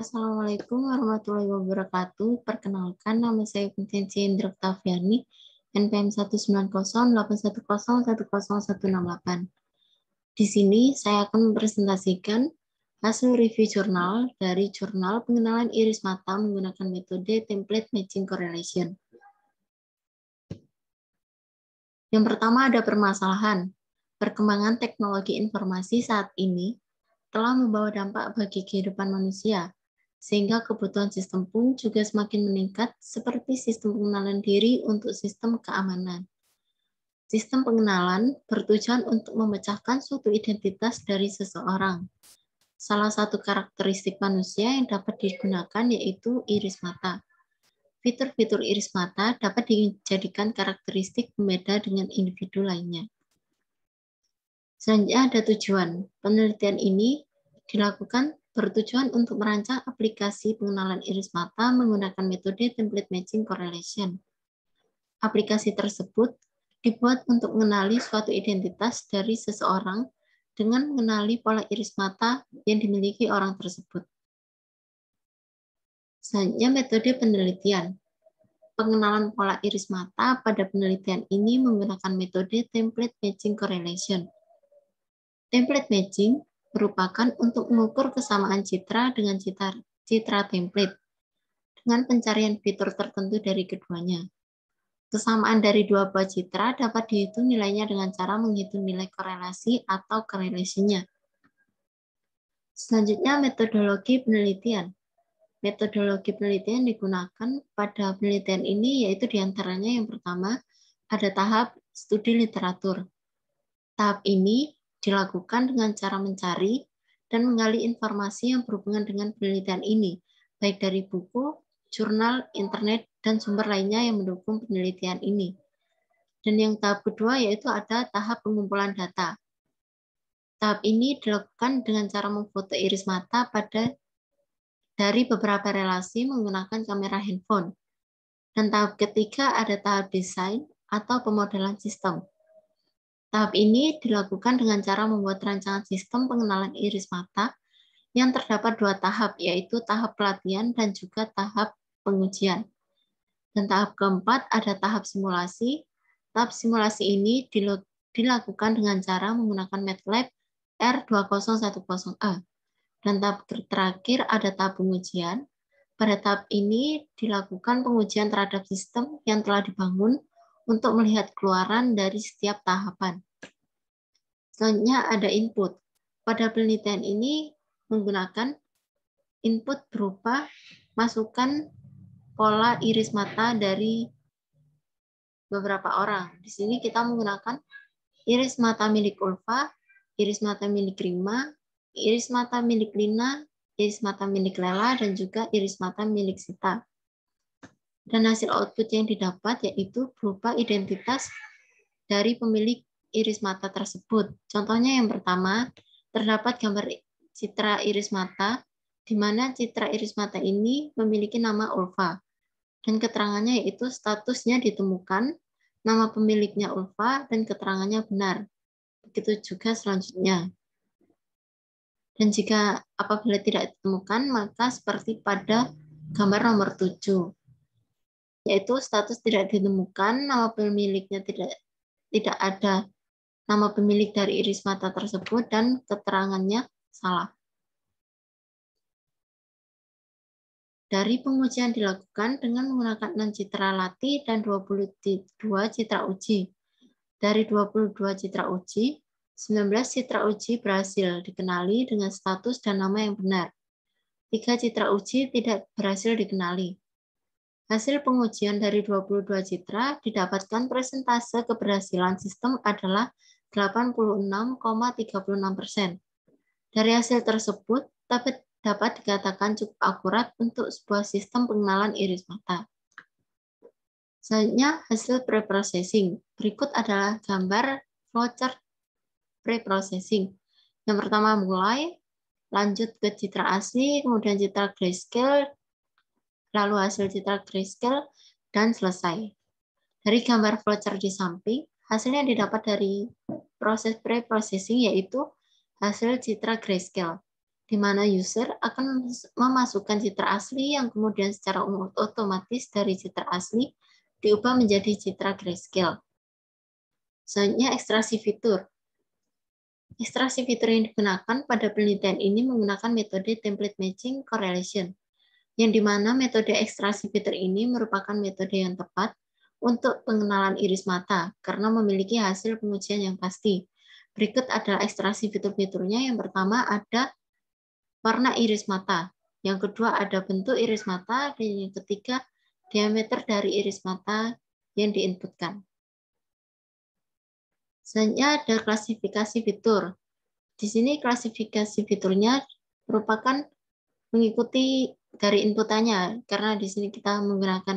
Assalamualaikum warahmatullahi wabarakatuh. Perkenalkan, nama saya Kuntensi Indra Oktaviani, NPM 19081010168. Di sini saya akan mempresentasikan hasil review jurnal dari jurnal pengenalan iris mata menggunakan metode template matching correlation. Yang pertama ada permasalahan. Perkembangan teknologi informasi saat ini telah membawa dampak bagi kehidupan manusia, sehingga kebutuhan sistem pun juga semakin meningkat seperti sistem pengenalan diri untuk sistem keamanan. Sistem pengenalan bertujuan untuk memecahkan suatu identitas dari seseorang. Salah satu karakteristik manusia yang dapat digunakan yaitu iris mata. Fitur-fitur iris mata dapat dijadikan karakteristik pembeda dengan individu lainnya. Selanjutnya ada tujuan. Penelitian ini dilakukan bertujuan untuk merancang aplikasi pengenalan iris mata menggunakan metode template matching correlation. Aplikasi tersebut dibuat untuk mengenali suatu identitas dari seseorang dengan mengenali pola iris mata yang dimiliki orang tersebut. Selanjutnya metode penelitian. Pengenalan pola iris mata pada penelitian ini menggunakan metode template matching correlation. Template matching merupakan untuk mengukur kesamaan citra dengan citra, citra template dengan pencarian fitur tertentu dari keduanya. Kesamaan dari dua buah citra dapat dihitung nilainya dengan cara menghitung nilai korelasi atau korelasinya. Selanjutnya, metodologi penelitian. Metodologi penelitian digunakan pada penelitian ini yaitu diantaranya yang pertama, ada tahap studi literatur. Tahap ini dilakukan dengan cara mencari dan menggali informasi yang berhubungan dengan penelitian ini, baik dari buku, jurnal, internet, dan sumber lainnya yang mendukung penelitian ini. Dan yang tahap kedua yaitu ada tahap pengumpulan data. Tahap ini dilakukan dengan cara memfoto iris mata pada dari beberapa relasi menggunakan kamera handphone. Dan tahap ketiga ada tahap desain atau pemodelan sistem. Tahap ini dilakukan dengan cara membuat rancangan sistem pengenalan iris mata yang terdapat dua tahap, yaitu tahap pelatihan dan juga tahap pengujian. Dan tahap keempat ada tahap simulasi. Tahap simulasi ini dilakukan dengan cara menggunakan MATLAB R2010A. Dan tahap terakhir ada tahap pengujian. Pada tahap ini dilakukan pengujian terhadap sistem yang telah dibangun untuk melihat keluaran dari setiap tahapan. Selanjutnya ada input. Pada penelitian ini menggunakan input berupa masukan pola iris mata dari beberapa orang. Di sini kita menggunakan iris mata milik Ulfa, iris mata milik Rima, iris mata milik Lina, iris mata milik Lela, dan juga iris mata milik Sita dan hasil output yang didapat yaitu berupa identitas dari pemilik iris mata tersebut. Contohnya yang pertama, terdapat gambar citra iris mata, di mana citra iris mata ini memiliki nama Ulfa. Dan keterangannya yaitu statusnya ditemukan, nama pemiliknya Ulfa, dan keterangannya benar. Begitu juga selanjutnya. Dan jika apabila tidak ditemukan, maka seperti pada gambar nomor 7 yaitu status tidak ditemukan, nama pemiliknya tidak tidak ada nama pemilik dari iris mata tersebut dan keterangannya salah. Dari pengujian dilakukan dengan menggunakan 6 citra latih dan 22 citra uji. Dari 22 citra uji, 19 citra uji berhasil dikenali dengan status dan nama yang benar. 3 citra uji tidak berhasil dikenali. Hasil pengujian dari 22 citra didapatkan presentase keberhasilan sistem adalah 86,36 persen. Dari hasil tersebut, dapat, dapat dikatakan cukup akurat untuk sebuah sistem pengenalan iris mata. Selanjutnya, hasil preprocessing. Berikut adalah gambar flowchart preprocessing. Yang pertama mulai, lanjut ke citra asli, kemudian citra grayscale, lalu hasil citra grayscale, dan selesai. Dari gambar flowchart di samping, hasilnya didapat dari proses pre-processing yaitu hasil citra grayscale, di mana user akan memasukkan citra asli yang kemudian secara otomatis dari citra asli diubah menjadi citra grayscale. Selanjutnya ekstrasi fitur. Ekstrasi fitur yang digunakan pada penelitian ini menggunakan metode template matching correlation yang dimana metode ekstraksi filter ini merupakan metode yang tepat untuk pengenalan iris mata karena memiliki hasil pengujian yang pasti. Berikut adalah ekstraksi fitur-fiturnya. Yang pertama ada warna iris mata, yang kedua ada bentuk iris mata, dan yang ketiga diameter dari iris mata yang diinputkan. Selanjutnya ada klasifikasi fitur. Di sini klasifikasi fiturnya merupakan mengikuti dari inputannya karena di sini kita menggunakan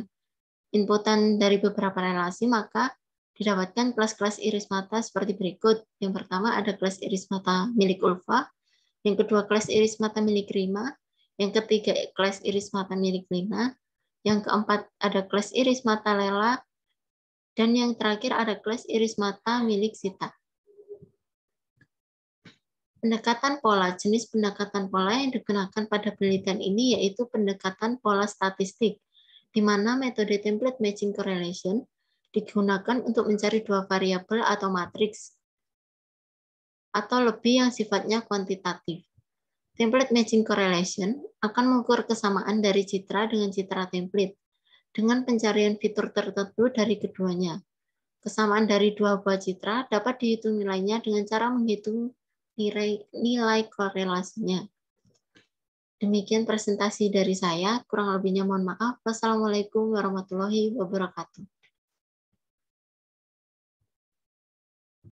inputan dari beberapa relasi maka didapatkan kelas-kelas iris mata seperti berikut. Yang pertama ada kelas iris mata milik Ulfa, yang kedua kelas iris mata milik Rima, yang ketiga kelas iris mata milik Lina, yang keempat ada kelas iris mata Lela, dan yang terakhir ada kelas iris mata milik Sita. Pendekatan pola, jenis pendekatan pola yang digunakan pada penelitian ini yaitu pendekatan pola statistik, di mana metode template matching correlation digunakan untuk mencari dua variabel atau matriks, atau lebih yang sifatnya kuantitatif. Template matching correlation akan mengukur kesamaan dari citra dengan citra template, dengan pencarian fitur tertentu dari keduanya. Kesamaan dari dua buah citra dapat dihitung nilainya dengan cara menghitung nilai, nilai korelasinya. Demikian presentasi dari saya, kurang lebihnya mohon maaf. Wassalamualaikum warahmatullahi wabarakatuh.